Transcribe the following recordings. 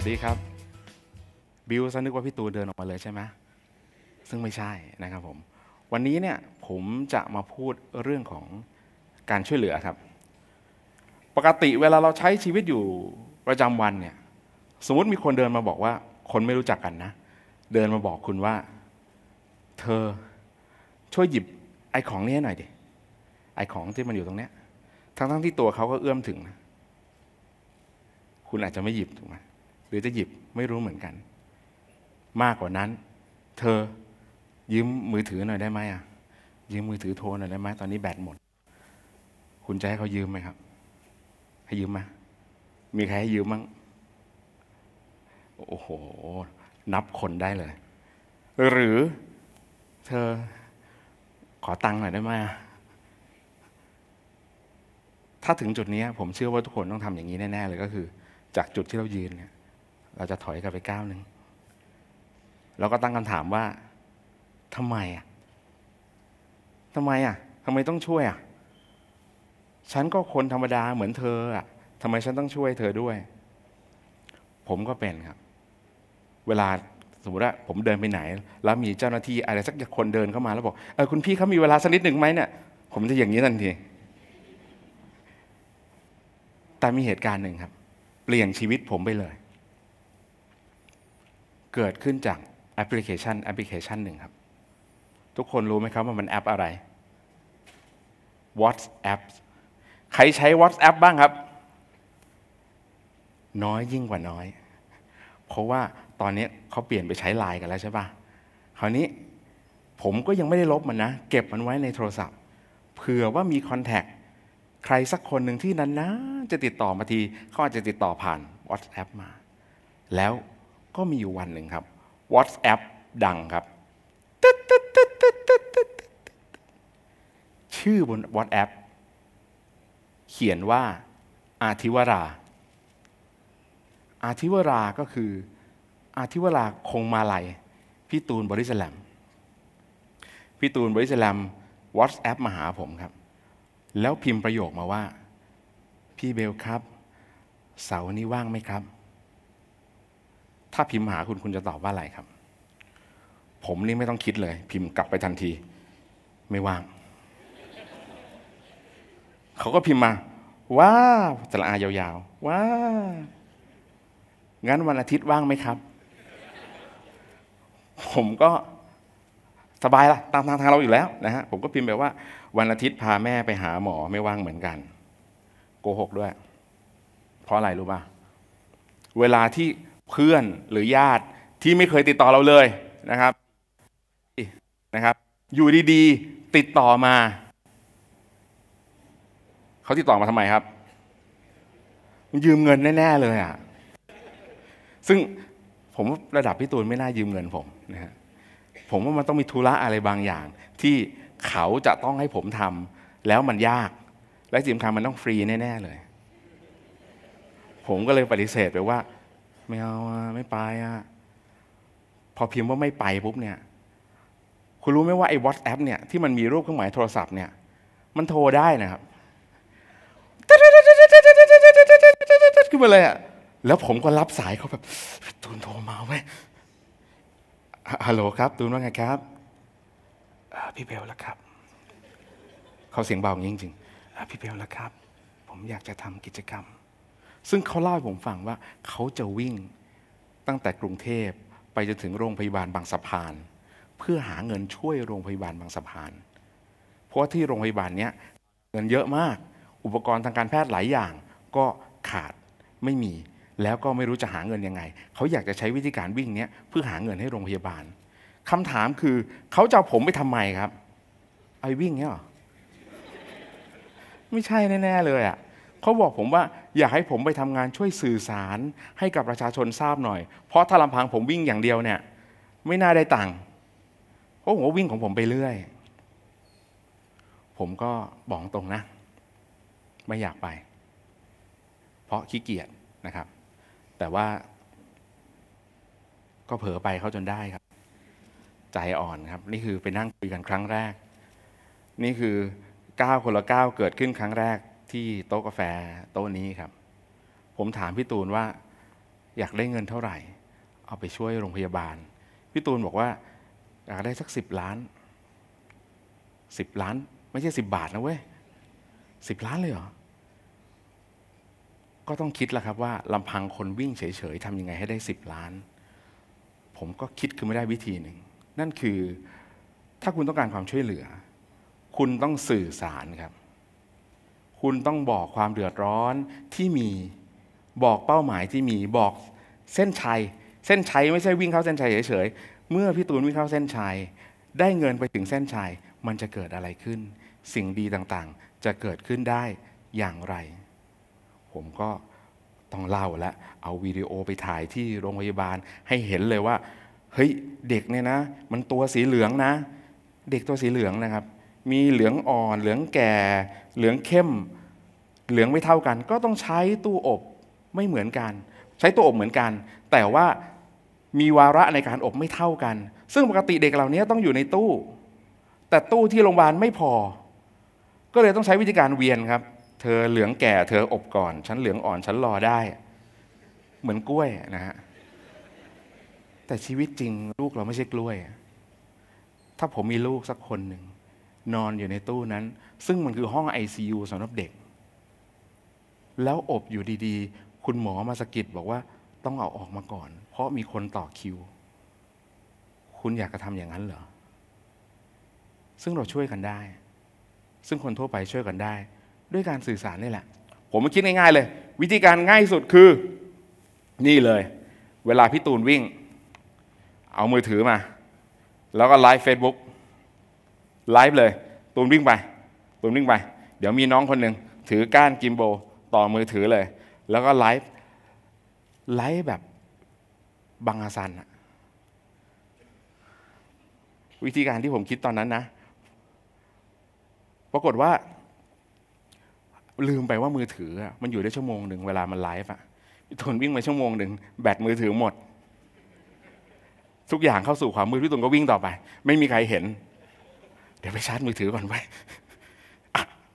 วัสดีครับบิวซะนึกว่าพี่ตูนเดินออกมาเลยใช่ไหมซึ่งไม่ใช่นะครับผม วันนี้เนี่ย ผมจะมาพูดเรื่องของการช่วยเหลือครับ ปกติเวลาเราใช้ชีวิตอยู่ประจำวันเนี่ย สมมติมีคนเดินมาบอกว่า คนไม่รู้จักกันนะ เดินมาบอกคุณว่า เธอช่วยหยิบ ไอ้ของนี้หน่อยดิไอ้ของที่มันอยู่ตรงเนี้ยทั้งๆทที่ตัวเขาก็เอื้อมถึงนะ คุณอาจจะไม่หยิบถูกไหมหรือจะหยิบไม่รู้เหมือนกัน มากกว่านั้น เธอยืมมือถือหน่อยได้ไหมอ่ะ ยืมมือถือโทรหน่อยได้ไหมตอนนี้แบตหมด คุณจะให้เขายืมไหมครับ ให้ยืมมมีใครให้ยืมมั้งโอ้โห นับคนได้เลย หรือเธอขอตังค์หน่อยได้ไหมถ้าถึงจุดนี้ ผมเชื่อว่าทุกคนต้องทำอย่างนี้แน่ๆเลยก็คือ จากจุดที่เรายืนเนี่ยเราจะถอยกลับไปก้าวหนึ่งเราก็ตั้งคำถามว่าทำไมอ่ะทำไมอ่ะทำไมต้องช่วยอ่ะ ฉันก็คนธรรมดา เหมือนเธออ่ะทำไมฉันต้องช่วยเธอด้วย ผมก็เป็นครับ เวลาสมมติว่าผมเดินไปไหน แล้วมีเจ้าหน้าที่ อะไรสักคนเดินเข้ามาแล้ว บอก เออคุณพี่เขามีเวลาสักนิดหนึ่งไหมเนี่ย ผมจะอย่างนี้ทันทีแต่มีเหตุการณ์หนึ่งครับ เปลี่ยนชีวิตผมไปเลยเกิดขึ้นจากแอปพลิเคชันแอปพลิเคชันหนึ่งครับ ทุกคนรู้ไหมครับว่ามันแอปอะไร WhatsApp ใครใช้ WhatsApp บ้างครับ น้อยยิ่งกว่าน้อยเพราะว่าตอนนี้เขาเปลี่ยนไปใช้ไลน์กันแล้วใช่ปะคราวนี้ผมก็ยังไม่ได้ลบมันนะ เก็บมันไว้ในโทรศัพท์เผื่อว่ามีคอนแทคใครสักคนหนึ่งที่นั้นนะจะติดต่อมาทีเขาอาจจะติดต่อผ่าน WhatsApp มา แล้วก็มีอยู่วันหนึ่งครับ WhatsApp ดังครับ ชื่อบน WhatsApp เขียนว่าอาทิวรา อาทิวราก็คืออาทิวราคงมาลัย พี่ตูนบริสแลม พี่ตูนบริสแลม WhatsApp มาหาผมครับ แล้วพิมพ์ประโยคมาว่าพี่เบลครับ เสาร์นี้ว่างไหมครับถ้าพิมพ์หาคุณ คุณจะตอบว่าอะไรครับ ผมนี่ไม่ต้องคิดเลย พิมพ์กลับไปทันที ไม่ว่าง เขาก็พิมพ์มาว้าวตะอายาวๆว้างั้นวันอาทิตย์ว่างไหมครับ ผมก็สบายละตามทางทางเราอยู่แล้วนะฮะผมก็พิมพ์ไปว่า วันอาทิตย์พาแม่ไปหาหมอ ไม่ว่างเหมือนกัน โกหกด้วย เพราะอะไรรู้ป่ะเวลาที่พื่อนหรือญาติที่ไม่เคยติดต่อเราเลยนะครับนะครับ อยู่ดี ๆ ติดต่อมา เขาติดต่อมาทำไมครับ ยืมเงินแน่ ๆเลยอ่ะซึ่งผมระดับพี่ตูนไม่น่ายืมเงินผมนะฮะผมว่ามันต้องมีธุระอะไรบางอย่าง ที่เขาจะต้องให้ผมทำแล้วมันยาก และสินค้ามันต้องฟรีแน่ ๆ เลย ผมก็เลยปฏิเสธไปว่าไม่เอาไม่ไปอ่ะพอพิมพ์ว่าไม่ไปปุ๊บเนี่ย คุณรู้ไหมว่าไอ้วอตแอปเนี่ยที่มันมีรูปเครื่องหมายโทรศัพท์เนี่ยมันโทรได้นะครับขึ้นมาเลยอ่ะแล้วผมก็รับสายเขาแบบตูนโทรมาไหมฮัลโหลครับ ตูนว่าไงครับพี่เบลล่ะครับเขาเสียงเบาจริงจริงพี่เบลล่ะครับ ผมอยากจะทำกิจกรรมซึ่งเขาเล่าให้ผมฟังว่าเขาจะวิ่งตั้งแต่กรุงเทพไปจนถึงโรงพยาบาลบางสะพาน เพื่อหาเงินช่วยโรงพยาบาลบางสะพาน เพราะที่โรงพยาบาลเนี้ยเงินเยอะมากอุปกรณ์ทางการแพทย์หลายอย่าง ก็ขาดไม่มี แล้วก็ไม่รู้จะหาเงินยังไง เขาอยากจะใช้วิธีการวิ่งเนี้ยเพื่อหาเงินให้โรงพยาบาลคำถามคือเขาจะผมไปทำไมครับไอ้วิ่งเนี้ยหรอไม่ใช่แน่ๆเลยอ่ะเขาบอกผมว่าอยากให้ผมไปทำงานช่วยสื่อสารให้กับประชาชนทราบหน่อย เพราะถ้าลำพังผมวิ่งอย่างเดียวเนี่ย ไม่น่าได้ตังค์ เพราะผมวิ่งของผมไปเรื่อย ผมก็บอกตรงนะ ไม่อยากไป เพราะขี้เกียจนะครับ แต่ว่าก็เผลอไปเขาจนได้ครับ ใจอ่อน ครับ นี่คือไปนั่งคุยกันครั้งแรก นี่คือก้าวคนละก้าวเกิดขึ้นครั้งแรกที่โต๊ะกาแฟโต๊ะนี้ครับ ผมถามพี่ตูนว่า อยากได้เงินเท่าไหร่ เอาไปช่วยโรงพยาบาล พี่ตูนบอกว่า อยากได้สักสิบล้านสิบล้าน ไม่ใช่สิบบาทนะเว้ยสิบล้านเลยเหรอ ก็ต้องคิดละครับว่าลำพังคนวิ่งเฉยๆทำยังไงให้ได้สิบล้าน ผมก็คิดคือไม่ได้วิธีหนึ่ง นั่นคือถ้าคุณต้องการความช่วยเหลือ คุณต้องสื่อสารครับคุณต้องบอกความเดือดร้อนที่มีบอกเป้าหมายที่มีบอกเส้นชัย เส้นชัยไม่ใช่วิ่งเข้าเส้นชัยเฉยๆเมื่อพี่ตูนวิ่งเข้าเส้นชัยได้เงินไปถึงเส้นชัยมันจะเกิดอะไรขึ้น สิ่งดีต่างๆ จะเกิดขึ้นได้อย่างไร ผมก็ต้องเล่าแล้วเอาวิดีโอไปถ่ายที่โรงพยาบาลให้เห็นเลยว่า เฮ้ย เด็กเนี่ยนะ มันตัวสีเหลืองนะ เด็กตัวสีเหลืองนะครับ มีเหลืองอ่อนเหลืองแก่เหลืองเข้มเหลืองไม่เท่ากัน ก็ต้องใช้ตู้อบไม่เหมือนกัน ใช้ตู้อบเหมือนกัน แต่ว่ามีวาระในการอบไม่เท่ากัน ซึ่งปกติเด็กเหล่านี้ต้องอยู่ในตู้ แต่ตู้ที่โรงพยาบาลไม่พอ ก็เลยต้องใช้วิธีการเวียนครับ เธอเหลืองแก่ เธออบก่อนฉันเหลืองอ่อนฉันรอได้ เหมือนกล้วยนะฮะแต่ชีวิตจริงลูกเราไม่ใช่กล้วย ถ้าผมมีลูกสักคนหนึ่งนอนอยู่ในตู้นั้น ซึ่งมันคือห้องียูสำหรับเด็ก แล้วอบอยู่ดีๆ คุณหมอมาสกิดบอกว่าต้องเอาออกมาก่อน เพราะมีคนต่อคิว คุณอยากจะทำอย่างนั้นเหรอ ซึ่งเราช่วยกันได้ ซึ่งคนทั่วไปช่วยกันได้ ด้วยการสื่อสารนี่แหละ ผมมาคิดง่ายๆ เลย วิธีการง่ายสุดคือ นี่เลย เวลาพี่ตูนวิ่ง เอามือถือมา แล้วก็ไลฟ์เฟซบุ๊กไลฟ์เลย ตูนวิ่งไปตูนวิ่งไป เดี๋ยวมีน้องคนหนึ่ง ถือก้านกิมโบต่อมือถือเลย แล้วก็ไลฟ์ไลฟ์แบบบังอาซันอะวิธีการที่ผมคิดตอนนั้นนะ ปรากฏว่าลืมไปว่ามือถือมันอยู่ได้ชั่วโมงหนึ่งเวลามันไลฟ์อะพี่ตุนวิ่งไปชั่วโมงหนึ่ง แบตมือถือหมด ทุกอย่างเข้าสู่ความมืดพี่ตุนก็วิ่งต่อไป ไม่มีใครเห็นเดี๋ยวไปชาร์จมือถือก่อนไว้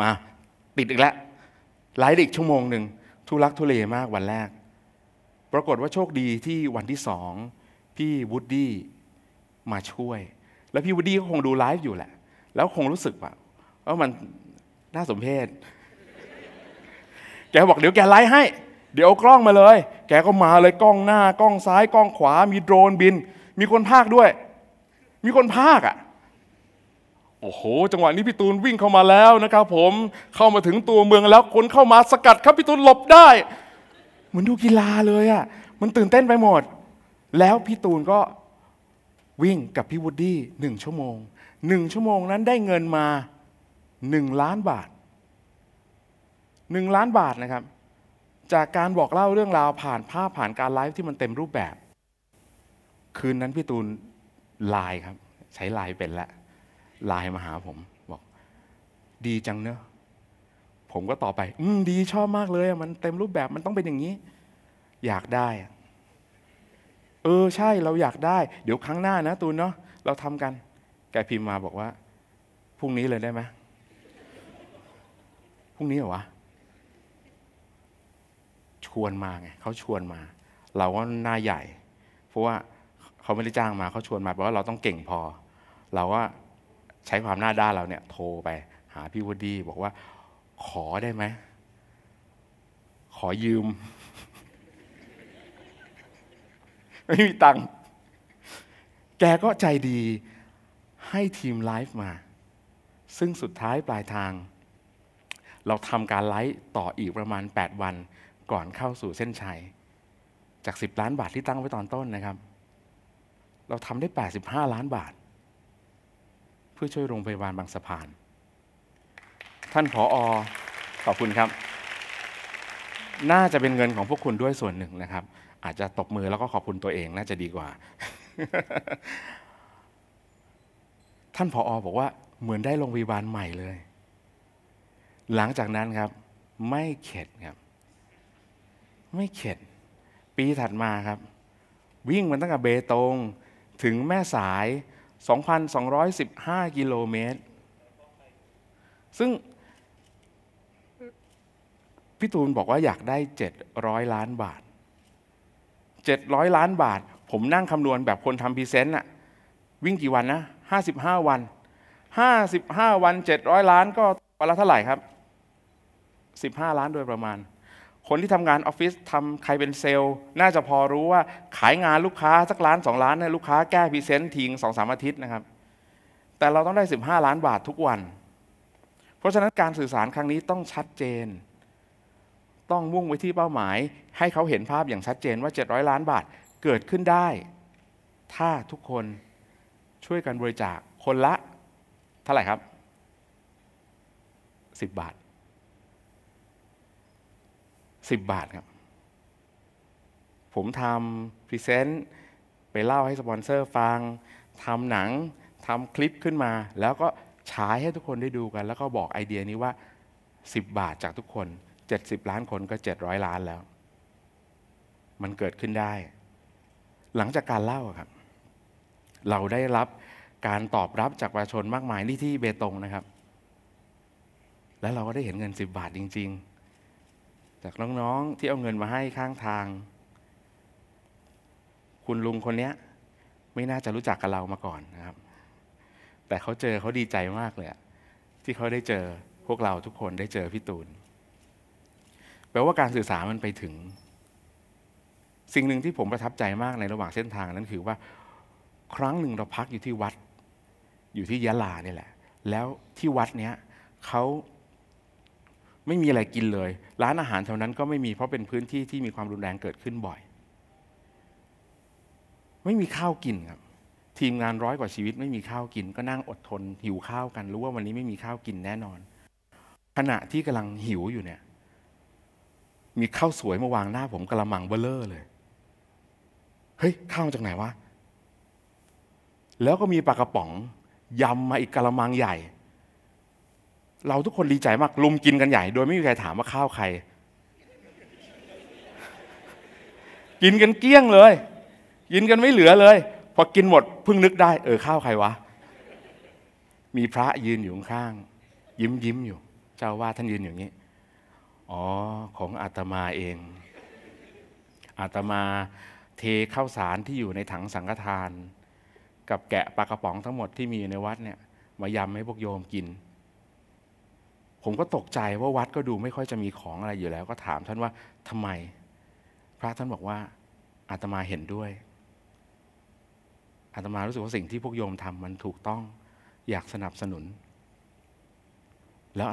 มาติดอีกแล้วไลฟ์อีกชั่วโมงหนึ่ง ทุลักทุเลมากวันแรก ปรากฏว่าโชคดีที่วันที่สองพี่วูดดี้มาช่วย แล้วพี่วูดดี้ก็คงดูไลฟ์อยู่แหละ แล้วคงรู้สึกว่าว่ามันน่าสมเพช แกบอกเดี๋ยวแกไลฟ์ให้ เดี๋ยวกล้องมาเลย แกก็มาเลย กล้องหน้ากล้องซ้ายกล้องขวา มีโดรนบิน มีคนภาคด้วย มีคนภาคอะ่ะโอ้โห จังหวะนี้พี่ตูนวิ่งเข้ามาแล้วนะครับ ผม เข้ามาถึงตัวเมืองแล้วคนเข้ามาสกัด ครับพี่ตูนหลบได้เหมือนดูกีฬาเลยอะ่ะ มันตื่นเต้นไปหมด แล้วพี่ตูนก็วิ่งกับพี่วูดดี้หนึ่งชั่วโมง หนึ่งชั่วโมงนั้นได้เงินมาหนึ่งล้านบาทหนึ่งล้านบาทนะครับ จากการบอกเล่าเรื่องราวผ่านภาพผ่านการไลฟ์ที่มันเต็มรูปแบบ คืนนั้นพี่ตูนไลน์ครับ ใช้ไลน์เป็นแล้วไลน์มาหาผมบอก ดีจังเนอะผมก็ตอบไป อืมดีชอบมากเลยมันเต็มรูปแบบมันต้องเป็นอย่างนี้ อยากได้เออใช่ เราอยากได้ เดี๋ยวครั้งหน้านะตูนเนาะเราทำกัน แกพิมพ์มาบอกว่าพรุ่งนี้เลยได้ไหมพรุ่งนี้เหรอวะชวนมาไงเขาชวนมา เราก็หน้าใหญ่ เพราะว่าเขาไม่ได้จ้างมาเขาชวนมาแปลว่าเราต้องเก่งพอ เราก็ใช้ความหน้าด้านเราเนี่ยโทรไปหาพี่วดดี้บอกว่า ขอได้ไหม ขอยืม ไม่มีตังค์แกก็ใจดีให้ทีมไลฟ์มา ซึ่งสุดท้ายปลายทาง เราทำการไลฟ์ต่ออีกประมาณ 8 วัน ก่อนเข้าสู่เส้นชัย จาก 10 ล้านบาทที่ตั้งไว้ตอนต้นนะครับ เราทำได้ 85 ล้านบาทเพื่อช่วยโรงพยาบาลบางสะพาน ท่านผออขอบคุณครับ น่าจะเป็นเงินของพวกคุณด้วยส่วนหนึ่งนะครับ อาจจะตบมือแล้วก็ขอบคุณตัวเองน่าจะดีกว่า ท่านผออบอกว่าเหมือนได้โรงพยาบาลใหม่เลย หลังจากนั้นครับ ไม่เข็ดครับ ไม่เข็ด ปีถัดมาครับ วิ่งมันตั้งแต่เบตงถึงแม่สาย2,215 กิโลเมตร ซึ่ง พี่ตูนบอกว่าอยากได้ 700 ล้านบาท 700 ล้านบาท ผมนั่งคำนวณแบบคนทำพรีเซนต์อะวิ่งกี่วันนะ 55 วัน 55 วัน 700 ล้านก็วันละเท่าไหร่ครับ 15 ล้านโดยประมาณคนที่ทำงานออฟฟิศทำใครเป็นเซลล์ น่าจะพอรู้ว่าขายงานลูกค้า สักล้านสองล้านเนี่ยลูกค้าแก้พรีเซนต์ทิ้งสองสามอาทิตย์นะครับ แต่เราต้องได้ 15 ล้านบาททุกวัน เพราะฉะนั้นการสื่อสารครั้งนี้ต้องชัดเจน ต้องมุ่งไปที่เป้าหมาย ให้เขาเห็นภาพอย่างชัดเจนว่า 700 ล้านบาทเกิดขึ้นได้ ถ้าทุกคนช่วยกันบริจาคคนละเท่าไหร่ครับ 10 บาทสิบบาทครับ ผมทำพรีเซนต์ไปเล่าให้สปอนเซอร์ฟังทำหนังทำคลิปขึ้นมา แล้วก็ฉายให้ทุกคนได้ดูกัน แล้วก็บอกไอเดียนี้ว่า 10 บาทจากทุกคน 70 ล้านคนก็ 700 ล้านแล้ว มันเกิดขึ้นได้ หลังจากการเล่าครับ เราได้รับการตอบรับจากประชาชนมากมายนี่ที่เบตงนะครับ แล้วเราก็ได้เห็นเงิน 10 บาทจริง ๆจากน้องๆ ที่เอาเงินมาให้ข้างทาง คุณลุงคนนี้ไม่น่าจะรู้จักกับเรามาก่อนนะครับ แต่เขาเจอเขาดีใจมากเลย ที่เขาได้เจอพวกเราทุกคนได้เจอพี่ตูนแปลว่าการสื่อสารมันไปถึง สิ่งหนึ่งที่ผมประทับใจมากในระหว่างเส้นทางนั้นคือว่า ครั้งหนึ่งเราพักอยู่ที่วัด อยู่ที่ยะลาเนี่ยแหละ แล้วที่วัดเนี้ยเขาไม่มีอะไรกินเลย ร้านอาหารแถวนั้นก็ไม่มีเพราะเป็นพื้นที่ที่มีความรุนแรงเกิดขึ้นบ่อย ไม่มีข้าวกินครับทีมงานร้อยกว่าชีวิต ไม่มีข้าวกิน ก็นั่งอดทนหิวข้าวกันรู้ว่าวันนี้ไม่มีข้าวกินแน่นอน ขณะที่กำลังหิวอยู่เนี่ย มีข้าวสวยมาวางหน้าผมกระมังเบลเลอร์เลยเฮ้ยข้าวจากไหนวะแล้วก็มีปลากระป๋องยำมาอีกกระมังใหญ่เราทุกคนดีใจมากลุมกินกันใหญ่โดยไม่มีใครถามว่าข้าวใคร กินกันเกลี้ยงเลยกินกันไม่เหลือเลย พอกินหมดเพิ่งนึกได้ เออข้าวใครวะ มีพระยืนอยู่ข้าง ยิ้มยิ้มอยู่ เจ้าว่าท่านยืนอย่างนี้ อ๋อของอาตมาเอง อาตมาเทข้าวสารที่อยู่ในถังสังฆทาน กับแกะปลากระป๋องทั้งหมดที่มีอยู่ในวัดเนี่ยมายำให้พวกโยมกินผมก็ตกใจว่าวัดก็ดูไม่ค่อยจะมีของอะไรอยู่แล้วก็ถามท่านว่าทำไม พระท่านบอกว่าอาตมาเห็นด้วยอาตมารู้สึกว่า สิ่งที่พวกโยมทำมันถูกต้องอยากสนับสนุน แล้ว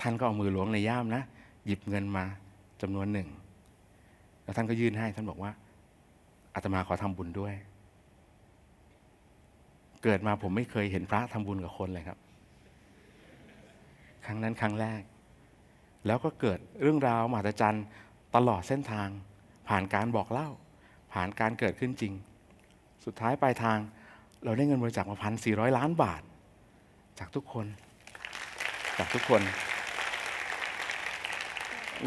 ท่านก็เอามือล้วงในย่ามนะ หยิบเงินมา จำนวนหนึ่ง แล้วท่านก็ยื่นให้ท่านบอกว่าอาตมาขอทำบุญด้วย เกิดมาผมไม่เคยเห็นพระทำบุญกับคนเลยครับครั้งนั้นครั้งแรก แล้วก็เกิดเรื่องราวมหัศจรรย์ตลอดเส้นทางผ่านการบอกเล่าผ่านการเกิดขึ้นจริง สุดท้ายปลายทางเราได้เงินบริจาคมาพันสี่ร้อยล้านบาท จากทุกคน จากทุกคน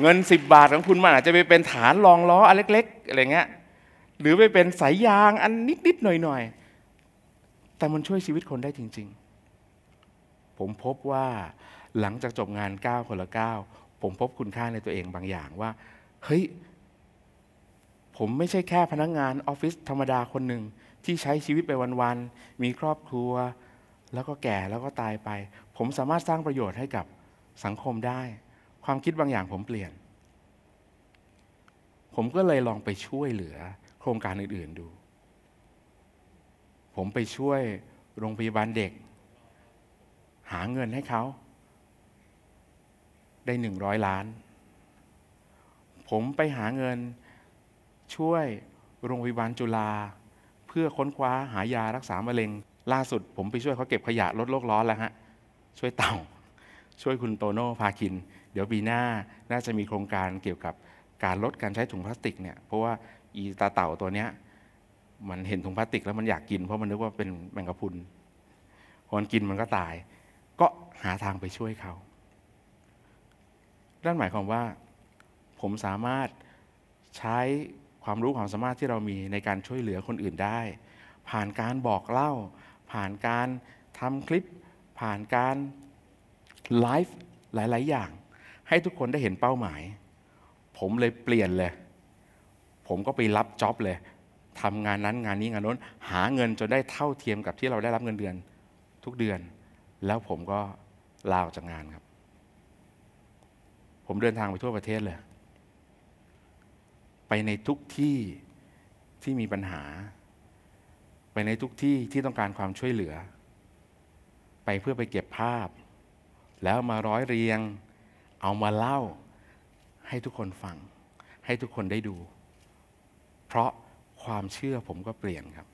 เงินสิบบาทของคุณมันอาจจะไปเป็นฐานรองล้ออันเล็ก ๆ อะไรเงี้ย หรือไปเป็นสายยางอันนิดๆ หน่อยๆ แต่มันช่วยชีวิตคนได้จริง ๆ ผมพบว่าหลังจากจบงาน 9 คนละ 9 ผมพบคุณค่าในตัวเองบางอย่างว่า เฮ้ย ผมไม่ใช่แค่พนักงงานออฟฟิศธรรมดาคนหนึ่ง ที่ใช้ชีวิตไปวันๆมีครอบครัว แล้วก็แก่แล้วก็ตายไป ผมสามารถสร้างประโยชน์ให้กับสังคมได้ ความคิดบางอย่างผมเปลี่ยน ผมก็เลยลองไปช่วยเหลือโครงการอื่นๆดู ผมไปช่วยโรงพยาบาลเด็ก หาเงินให้เขาได้หนึ่งร้อยล้าน ผมไปหาเงินช่วยโรงพยาบาลจุฬาเพื่อค้นคว้าหายารักษามะเร็ง ล่าสุดผมไปช่วยเขาเก็บขยะลดโลกร้อนแล้วฮะ ช่วยเต่าช่วยคุณโตโน่พาคิน เดี๋ยวปีหน้าน่าจะมีโครงการเกี่ยวกับการลดการใช้ถุงพลาสติกเนี่ยเพราะว่าอีตาเต่าตัวเนี้ยมันเห็นถุงพลาสติกแล้วมันอยากกิน เพราะมันนึกว่าเป็นแมงกะพรุนพอันกินมันก็ตาย ก็หาทางไปช่วยเขานั่นหมายความว่าผมสามารถใช้ความรู้ความสามารถที่เรามีในการช่วยเหลือคนอื่นได้ ผ่านการบอกเล่า ผ่านการทำคลิป ผ่านการไลฟ์หลาย ๆ อย่าง ให้ทุกคนได้เห็นเป้าหมาย ผมเลยเปลี่ยนเลยผมก็ไปรับจ็อบเลยทำงานนั้นงานนี้งานโน้น หาเงินจนได้เท่าเทียมกับที่เราได้รับเงินเดือนทุกเดือน แล้วผมก็ลาออกจากงานครับผมเดินทางไปทั่วประเทศเลย ไปในทุกที่ที่มีปัญหา ไปในทุกที่ที่ต้องการความช่วยเหลือ ไปเพื่อไปเก็บภาพ แล้วมาร้อยเรียง เอามาเล่าให้ทุกคนฟัง ให้ทุกคนได้ดู เพราะความเชื่อผมก็เปลี่ยนครับ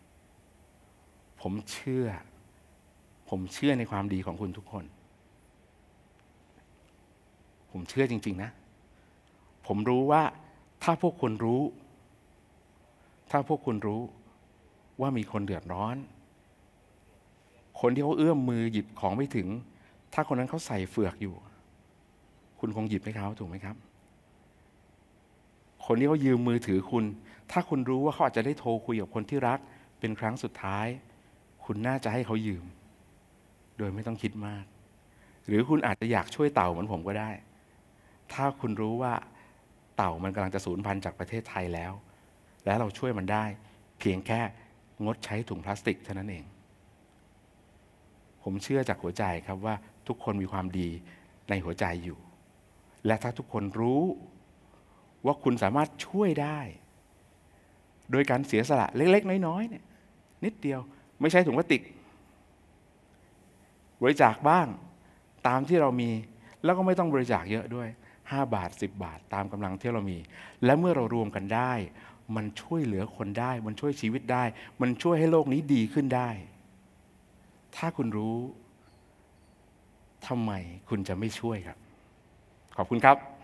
ผมเชื่อ ผมเชื่อในความดีของคุณทุกคนผมเชื่อจริง ๆนะ ผมรู้ว่าถ้าพวกคุณรู้ ถ้าพวกคุณรู้ว่ามีคนเดือดร้อน คนที่เขาเอื้อมมือหยิบของไม่ถึง ถ้าคนนั้นเขาใส่เฟือกอยู่ คุณคงหยิบให้เขาถูกไหมครับ คนที่เขายืมมือถือคุณ ถ้าคุณรู้ว่าเขาอาจจะได้โทรคุยกับคนที่รัก เป็นครั้งสุดท้าย คุณน่าจะให้เขายืม โดยไม่ต้องคิดมาก หรือคุณอาจจะอยากช่วยเต่าเหมือนผมก็ได้ถ้าคุณรู้ว่าเต่ามันกำลังจะสูญพันธุ์จากประเทศไทยแล้ว และเราช่วยมันได้ เพียงแค่งดใช้ถุงพลาสติกเท่านั้นเอง ผมเชื่อจากหัวใจครับว่าทุกคนมีความดีในหัวใจอยู่ และถ้าทุกคนรู้ว่าคุณสามารถช่วยได้ โดยการเสียสละเล็กๆ น้อยๆเนี่ยนิดเดียวไม่ใช้ถุงพลาสติกบริจาคบ้างตามที่เรามี แล้วก็ไม่ต้องบริจาคเยอะด้วย5บาท10บาทตามกำลังที่เรามี และเมื่อเรารวมกันได้ มันช่วยเหลือคนได้ มันช่วยชีวิตได้ มันช่วยให้โลกนี้ดีขึ้นได้ ถ้าคุณรู้ทำไมคุณจะไม่ช่วยครับ ขอบคุณครับ